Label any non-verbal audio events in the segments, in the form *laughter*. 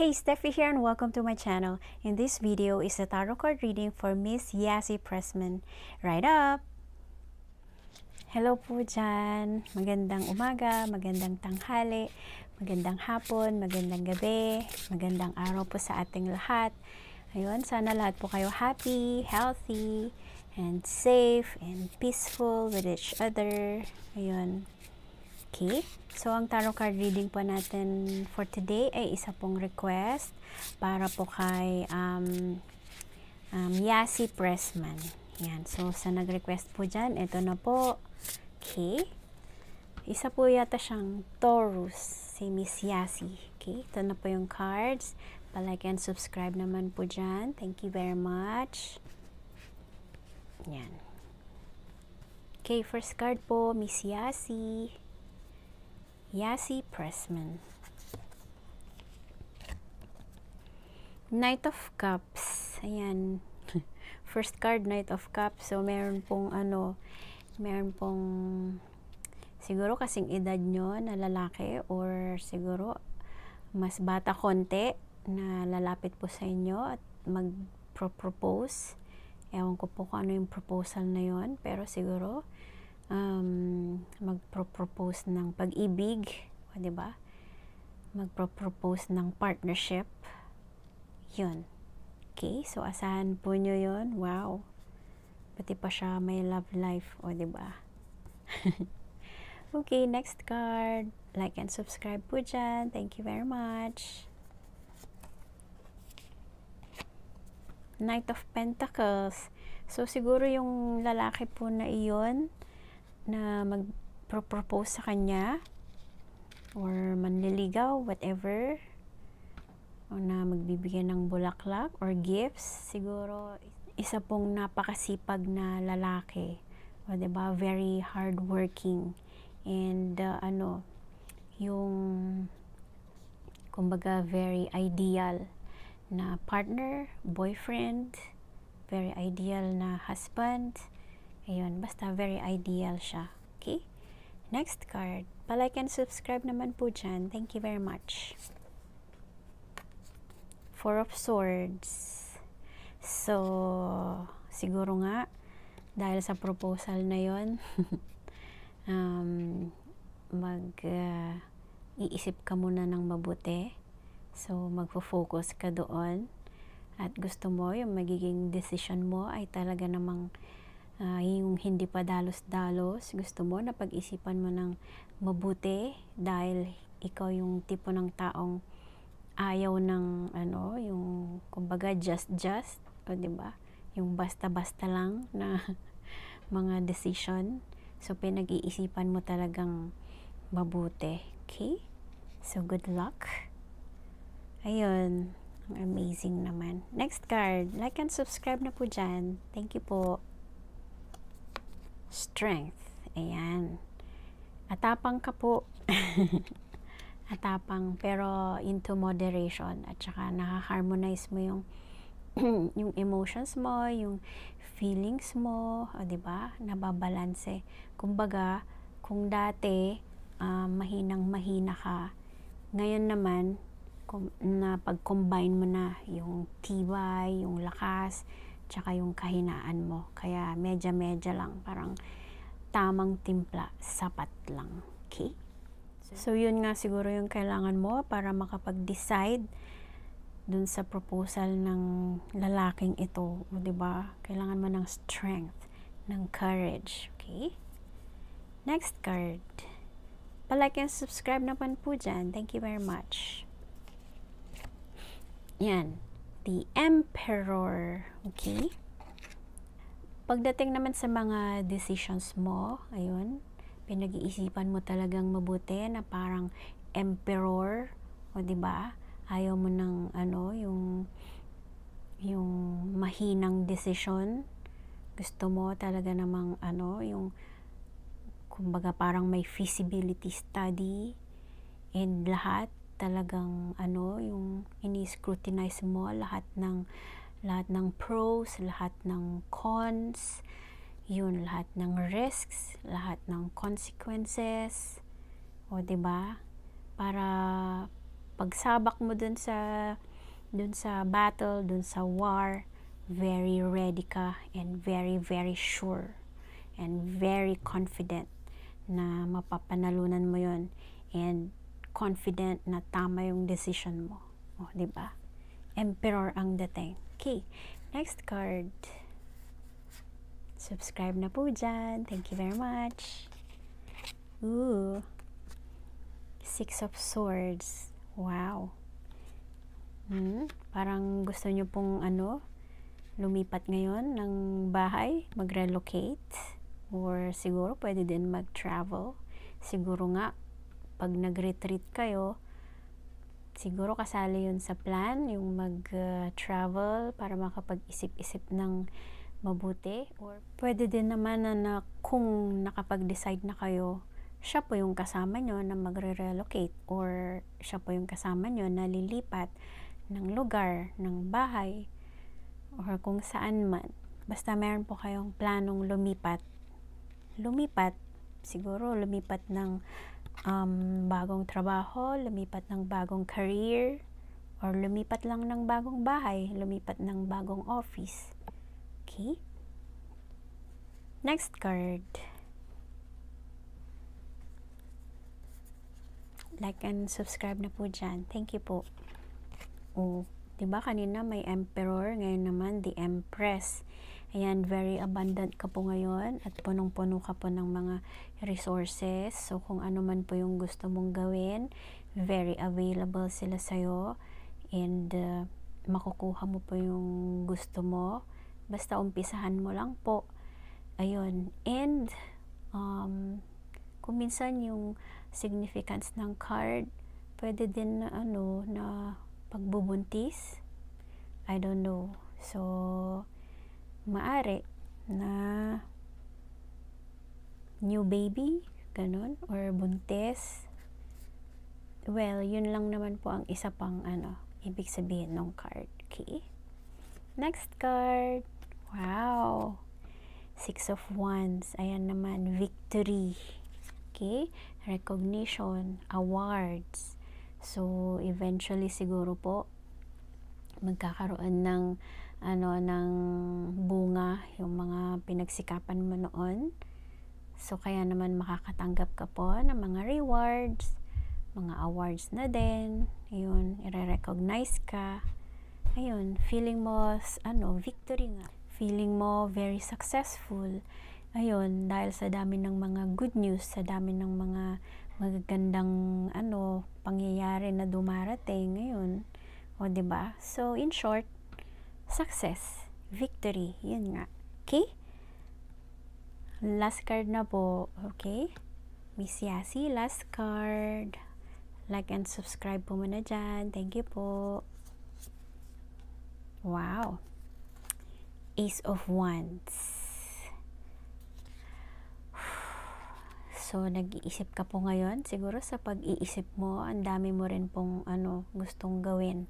Hey, Steffi here and welcome to my channel. In this video is a tarot card reading for Miss Yassi Pressman. Right up! Hello po dyan! Magandang umaga, magandang tanghali, magandang hapon, magandang gabi, magandang araw po sa ating lahat. Ayun, sana lahat po kayo happy, healthy, and safe, and peaceful with each other. Ayun. Okay? So, ang tarot card reading po natin for today ay isa pong request para po kay um, um, Yasi Pressman. Yan. So, sa nag-request po dyan, ito na po. Okay? Isa po yata siyang Taurus, si Miss Yasi. Okay? Ito na po yung cards. Palike and subscribe naman po dyan. Thank you very much. Yan. Okay, first card po, Miss Yasi. Yassi Pressman. Knight of Cups. Ayan. *laughs* First card, Knight of Cups. So, meron pong ano, meron pong siguro kasing edad nyo na lalaki or siguro mas bata konti na lalapit po sa inyo at mag-propose. Ewan ko po kung ano yung proposal na yon pero siguro um, magpropose ng pag-ibig, o, di ba? Magpropose ng partnership. Yun. Okay, so asahan po nyo yun. Wow. Pati pa siya may love life, o, di ba? *laughs* okay, next card. Like and subscribe po dyan. Thank you very much. Knight of Pentacles. So, siguro yung lalaki po na iyon, na mag-propose sa kanya or manliligaw, whatever o na magbibigay ng bulaklak or gifts siguro isa pong napakasipag na lalaki o ba diba? very hardworking and uh, ano yung kumbaga very ideal na partner, boyfriend, very ideal na husband, Ayun, basta very ideal siya. Okay? Next card. Palike and subscribe naman po dyan. Thank you very much. Four of Swords. So, siguro nga, dahil sa proposal na yon *laughs* um, mag uh, iisip ka muna ng mabuti. So, magfo-focus ka doon. At gusto mo, yung magiging decision mo ay talaga namang uh, yung hindi pa dalos-dalos, gusto mo na pag-isipan mo ng mabuti dahil ikaw yung tipo ng taong ayaw ng ano, yung kumbaga just just, o di ba? Yung basta-basta lang na *laughs* mga decision. So pinag-iisipan mo talagang mabuti. Okay? So good luck. Ayun. Amazing naman. Next card. Like and subscribe na po dyan. Thank you po strength. Ayan. Atapang ka po. *laughs* Atapang pero into moderation at saka nakaharmonize mo yung *clears throat* yung emotions mo, yung feelings mo, o, ah, di ba? Nababalanse. Kumbaga, kung dati uh, mahinang mahina ka, ngayon naman, kung, na pag-combine mo na yung tibay, yung lakas, tsaka yung kahinaan mo. Kaya medya-medya lang, parang tamang timpla, sapat lang. Okay? So, yun nga siguro yung kailangan mo para makapag-decide dun sa proposal ng lalaking ito. 'di ba? Kailangan mo ng strength, ng courage. Okay? Next card. Palike and subscribe naman po dyan. Thank you very much. Yan the emperor. Okay? Pagdating naman sa mga decisions mo, ayun, pinag-iisipan mo talagang mabuti na parang emperor, o 'di ba? Ayaw mo ng ano, yung yung mahinang decision. Gusto mo talaga namang ano, yung kumbaga parang may feasibility study and lahat talagang ano yung ini-scrutinize mo lahat ng lahat ng pros, lahat ng cons, yun lahat ng risks, lahat ng consequences. O di ba? Para pagsabak mo dun sa dun sa battle, dun sa war, very ready ka and very very sure and very confident na mapapanalunan mo yon and confident na tama yung decision mo. O, di ba? Emperor ang dating. Okay, next card. Subscribe na po dyan. Thank you very much. Ooh. Six of Swords. Wow. Hmm, parang gusto nyo pong ano, lumipat ngayon ng bahay, mag-relocate, or siguro pwede din mag-travel. Siguro nga, pag nag-retreat kayo, siguro kasali yun sa plan, yung mag-travel para makapag-isip-isip ng mabuti. Or pwede din naman na, na kung nakapag-decide na kayo, siya po yung kasama nyo na magre-relocate or siya po yung kasama nyo na lilipat ng lugar, ng bahay, or kung saan man. Basta meron po kayong planong lumipat. Lumipat, siguro lumipat ng um, bagong trabaho, lumipat ng bagong career, or lumipat lang ng bagong bahay, lumipat ng bagong office. Okay? Next card. Like and subscribe na po dyan. Thank you po. Oh, 'di ba kanina may emperor, ngayon naman the empress. Ayan, very abundant ka po ngayon at punong-puno ka po ng mga resources. So, kung ano man po yung gusto mong gawin, very available sila sa'yo and uh, makukuha mo po yung gusto mo. Basta umpisahan mo lang po. Ayun. And, um, kung minsan yung significance ng card, pwede din na ano, na pagbubuntis. I don't know. So, maari na new baby, ganun, or buntis. Well, yun lang naman po ang isa pang ano, ibig sabihin ng card. Okay? Next card. Wow! Six of Wands. Ayan naman, victory. Okay? Recognition, awards. So, eventually siguro po, magkakaroon ng ano ng bunga yung mga pinagsikapan mo noon so kaya naman makakatanggap ka po ng mga rewards mga awards na din ayun, i-recognize ka ayun, feeling mo ano, victory nga feeling mo very successful ayun, dahil sa dami ng mga good news, sa dami ng mga magagandang ano, pangyayari na dumarating ngayon. O, ba So, in short, success, victory, yun nga. Okay? Last card na po, okay? Miss Yasi, last card. Like and subscribe po muna dyan. Thank you po. Wow. Ace of Wands. *sighs* So, nag-iisip ka po ngayon. Siguro sa pag-iisip mo, ang dami mo rin pong ano, gustong gawin.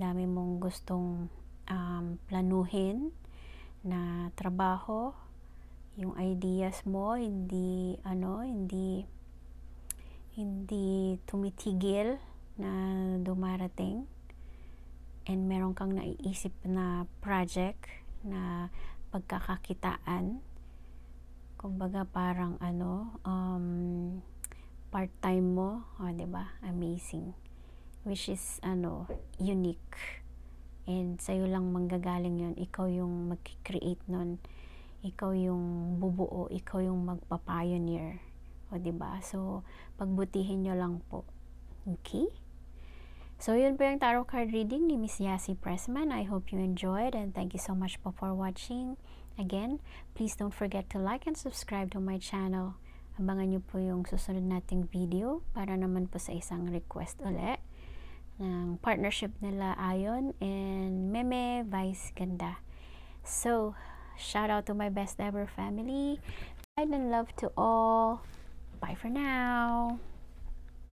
dami mong gustong um, planuhin na trabaho, yung ideas mo hindi ano, hindi hindi tumitigil na dumarating and meron kang naiisip na project na pagkakakitaan kumbaga parang ano um, part time mo oh, 'di ba amazing which is ano unique And sa'yo lang manggagaling yon Ikaw yung mag-create nun. Ikaw yung bubuo. Ikaw yung magpa-pioneer. O, ba diba? So, pagbutihin nyo lang po. Okay? So, yun po yung tarot card reading ni Miss Yasi Pressman. I hope you enjoyed and thank you so much po for watching. Again, please don't forget to like and subscribe to my channel. Abangan nyo po yung susunod nating video para naman po sa isang request ulit ng partnership nila Ayon and Meme Vice Ganda. So, shout out to my best ever family. Pride and love to all. Bye for now.